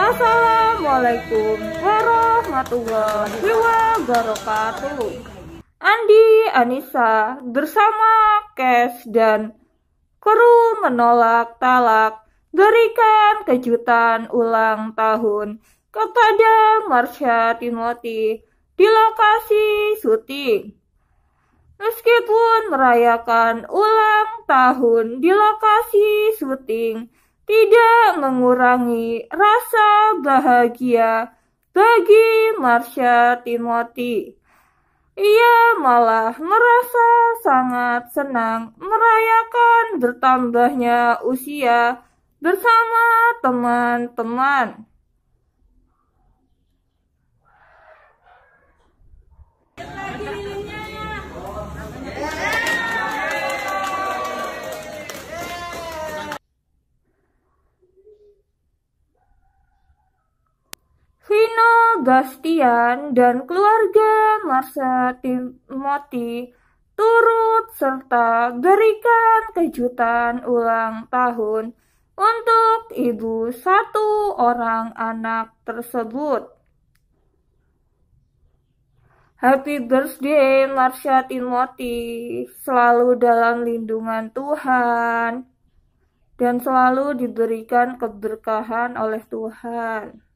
Assalamualaikum warahmatullahi wabarakatuh. Andi Anissa bersama Kes dan kru menolak talak berikan kejutan ulang tahun kepada Marsha Timothy di lokasi syuting. Meskipun merayakan ulang tahun di lokasi syuting, tidak mengurangi rasa bahagia bagi Marsha Timothy. Ia malah merasa sangat senang merayakan bertambahnya usia bersama teman-teman. Gastian dan keluarga Marsha Timothy turut serta berikan kejutan ulang tahun untuk ibu satu orang anak tersebut. Happy birthday Marsha Timothy, selalu dalam lindungan Tuhan dan selalu diberikan keberkahan oleh Tuhan.